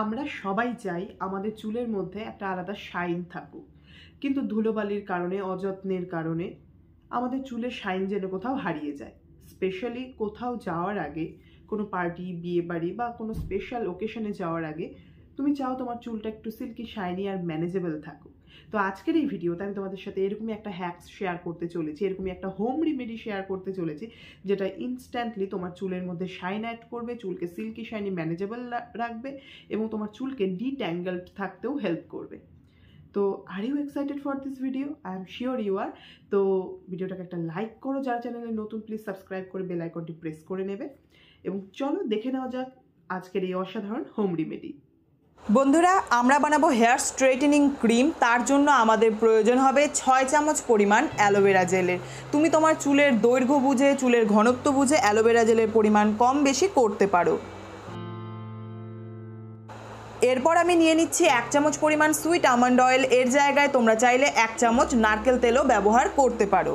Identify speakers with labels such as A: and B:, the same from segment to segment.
A: আমরা সবাই চাই আমাদের চুলের মধ্যে একটা আলাদা শাইন থাকুক কিন্তু ধুলোবালির কারণে অযত্নের কারণে আমাদের চুলের শাইন যেন কোথাও হারিয়ে যায় স্পেশালি কোথাও যাওয়ার আগে কোনো পার্টি বিয়ে বাড়ি বা কোনো স্পেশাল ওকেশনে যাওয়ার আগে তুমি চাও তোমার চুলটা একটু সিল্কি শাইনি আর ম্যানেজেবল থাকুক তো আজকের এই ভিডিওতে আমি তোমাদের সাথে এরকমই একটা হ্যাকস শেয়ার করতে চলেছি এরকমই একটা হোম রেমেডি শেয়ার করতে চলেছি যেটা ইনস্ট্যান্টলি তোমার চুলের মধ্যে শাইন অ্যাড করবে চুলকে সিল্কি শাইনি ম্যানেজেবল রাখবে এবং তোমার চুলকে ডিট্যাঙ্গেলড থাকতেও হেল্প করবে তো are you excited for this video I am sure you are তো ভিডিওটাকে একটা লাইক করো যারা চ্যানেলে নতুন প্লিজ সাবস্ক্রাইব করে বেল আইকনটি প্রেস করে নেবে এবং চলো দেখে নেওয়া যাক আজকের এই অসাধারণ হোম রেমেডি
B: বন্ধুরা আমরা বানাবো হেয়ার স্ট্রেটেনিং ক্রিম তার জন্য আমাদের প্রয়োজন হবে ছয় চামচ পরিমাণ অ্যালোভেরা জেলের তুমি তোমার চুলের দৈর্ঘ্য বুঝে চুলের ঘনত্ব বুঝে অ্যালোভেরা জেলের পরিমাণ কম বেশি করতে পারো এরপর আমি নিয়ে নিচ্ছি এক চামচ পরিমাণ সুইট আমন্ড অয়েল এর জায়গায় তোমরা চাইলে এক চামচ নারকেল তেলও ব্যবহার করতে পারো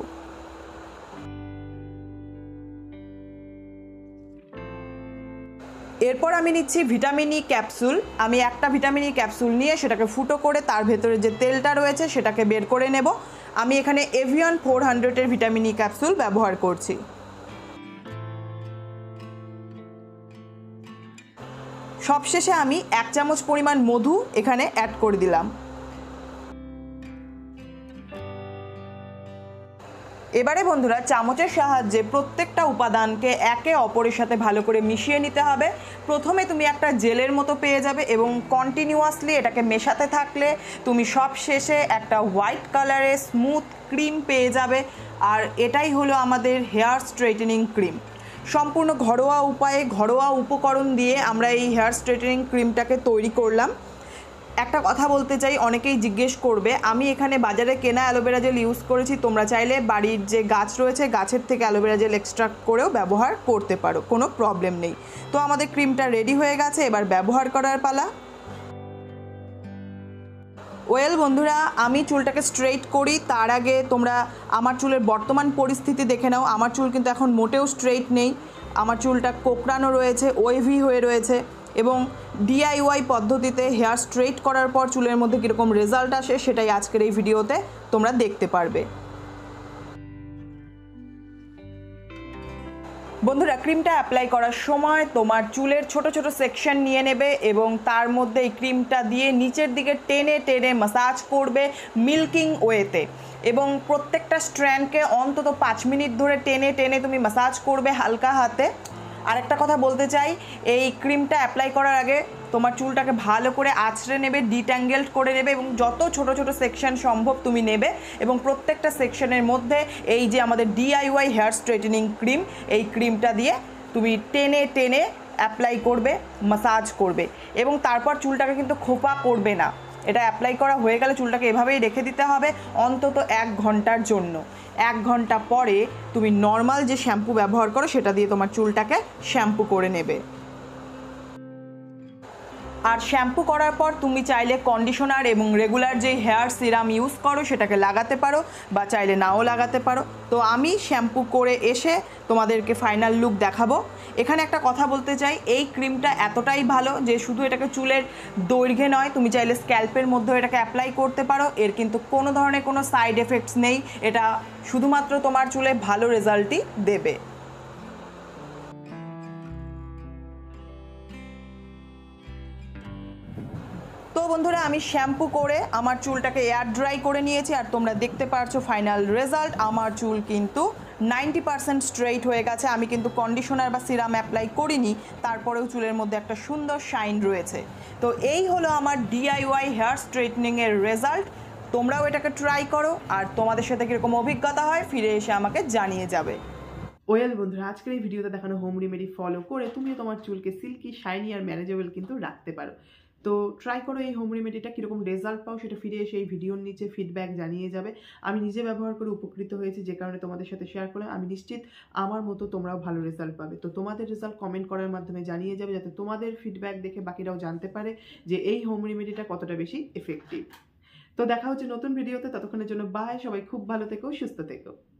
B: এরপর আমি নিচ্ছি ভিটামিন ই e ক্যাপসুল আমি একটা ভিটামিন ই e ক্যাপসুল নিয়ে সেটাকে ফুটো করে তার ভেতরে যে তেলটা রয়েছে সেটাকে বের করে নেব আমি এখানে এভিয়ন ফোর হান্ড্রেডের ভিটামিন ই e ক্যাপসুল ব্যবহার করছি সবশেষে আমি এক চামচ পরিমাণ মধু এখানে অ্যাড করে দিলাম এবারে বন্ধুরা চামচের সাহায্যে প্রত্যেকটা উপাদানকে একে অপরের সাথে ভালো করে মিশিয়ে নিতে হবে প্রথমে তুমি একটা জেলের মতো পেয়ে যাবে এবং কন্টিনিউয়াসলি এটাকে মেশাতে থাকলে তুমি সব শেষে একটা হোয়াইট কালারের স্মুথ ক্রিম পেয়ে যাবে আর এটাই হলো আমাদের হেয়ার স্ট্রেটেনিং ক্রিম সম্পূর্ণ ঘরোয়া উপায়ে ঘরোয়া উপকরণ দিয়ে আমরা এই হেয়ার স্ট্রেটেনিং ক্রিমটাকে তৈরি করলাম একটা কথা বলতে চাই অনেকেই জিজ্ঞেস করবে আমি এখানে বাজারে কেনা অ্যালোভেরা জেল ইউজ করেছি তোমরা চাইলে বাড়ির যে গাছ রয়েছে গাছের থেকে অ্যালোভেরা জেল এক্সট্রাক্ট করেও ব্যবহার করতে পারো কোনো প্রবলেম নেই তো আমাদের ক্রিমটা রেডি হয়ে গেছে এবার ব্যবহার করার পালা ওয়েল বন্ধুরা আমি চুলটাকে স্ট্রেট করি তার আগে তোমরা আমার চুলের বর্তমান পরিস্থিতি দেখে নাও আমার চুল কিন্তু এখন মোটেও স্ট্রেট নেই আমার চুলটা কোকড়ানো রয়েছে ওয়েভি হয়ে রয়েছে এবং ডিআইওয়াই পদ্ধতিতে হেয়ার স্ট্রেট করার পর চুলের মধ্যে কীরকম রেজাল্ট আসে সেটাই আজকের এই ভিডিওতে তোমরা দেখতে পারবে বন্ধুরা ক্রিমটা অ্যাপ্লাই করার সময় তোমার চুলের ছোট ছোট সেকশন নিয়ে নেবে এবং তার মধ্যে এই ক্রিমটা দিয়ে নিচের দিকে টেনে টেনে মাসাজ করবে মিল্কিং ওয়েতে এবং প্রত্যেকটা স্ট্র্যান্ডকে অন্তত পাঁচ মিনিট ধরে টেনে টেনে তুমি মাসাজ করবে হালকা হাতে আরেকটা কথা বলতে চাই এই ক্রিমটা অ্যাপ্লাই করার আগে তোমার চুলটাকে ভালো করে আছড়ে নেবে ডিট্যাঙ্গেলড করে নেবে এবং যত ছোট ছোট সেকশন সম্ভব তুমি নেবে এবং প্রত্যেকটা সেকশনের মধ্যে এই যে আমাদের ডিআইওয়াই হেয়ার স্ট্রেটেনিং ক্রিম এই ক্রিমটা দিয়ে তুমি টেনে টেনে অ্যাপ্লাই করবে মাসাজ করবে এবং তারপর চুলটাকে কিন্তু খোপা করবে না এটা অ্যাপ্লাই করা হয়ে গেলে চুলটাকে এভাবেই রেখে দিতে হবে অন্তত এক ঘন্টার জন্য এক ঘন্টা পরে তুমি নর্মাল যে শ্যাম্পু ব্যবহার করো সেটা দিয়ে তোমার চুলটাকে শ্যাম্পু করে নেবে আর শ্যাম্পু করার পর তুমি চাইলে কন্ডিশনার এবং রেগুলার যে হেয়ার সিরাম ইউজ করো সেটাকে লাগাতে পারো বা চাইলে নাও লাগাতে পারো তো আমি শ্যাম্পু করে এসে তোমাদেরকে ফাইনাল লুক দেখাবো এখানে একটা কথা বলতে চাই এই ক্রিমটা এতটাই ভালো যে শুধু এটাকে চুলের দৈর্ঘ্যে নয় তুমি চাইলে স্ক্যাল্পের মধ্যেও এটাকে অ্যাপ্লাই করতে পারো এর কিন্তু কোনো ধরনের কোনো সাইড এফেক্টস নেই এটা শুধুমাত্র তোমার চুলে ভালো রেজাল্টই দেবে তো বন্ধুরা আমি শ্যাম্পু করে আমার চুলটাকে এয়ার ড্রাই করে নিয়েছি আর তোমরা দেখতে পারছো ফাইনাল রেজাল্ট আমার চুল কিন্তু নাইনটি পারসেন্ট স্ট্রেইট হয়ে গেছে আমি কিন্তু কন্ডিশনার বা সিরাম অ্যাপ্লাই করিনি তারপরেও চুলের মধ্যে একটা সুন্দর শাইন রয়েছে তো এই হলো আমার ডিআইওয়াই হেয়ার স্ট্রেটনিংয়ের রেজাল্ট তোমরাও এটাকে ট্রাই করো আর তোমাদের সাথে কীরকম অভিজ্ঞতা হয় ফিরে এসে আমাকে জানিয়ে যাবে
A: ওয়েল বন্ধুরা আজকের এই ভিডিওতে দেখানো হোম রেমেডি ফলো করে তুমিও তোমার চুলকে সিল্কি শাইনি আর ম্যানেজেবল কিন্তু রাখতে পারো তো ট্রাই করো এই হোম রেমেডিটা কীরকম রেজাল্ট পাও সেটা ফিরে এসে এই ভিডিওর নিচে ফিডব্যাক জানিয়ে যাবে আমি নিজে ব্যবহার করে উপকৃত হয়েছি যে কারণে তোমাদের সাথে শেয়ার করলাম আমি নিশ্চিত আমার মতো তোমরাও ভালো রেজাল্ট পাবে তো তোমাদের রেজাল্ট কমেন্ট করার মাধ্যমে জানিয়ে যাবে যাতে তোমাদের ফিডব্যাক দেখে বাকিরাও জানতে পারে যে এই হোম রেমেডিটা কতটা বেশি এফেক্টিভ তো দেখা হচ্ছে নতুন ভিডিওতে ততক্ষণের জন্য বাই সবাই খুব ভালো থেকো সুস্থ থেকো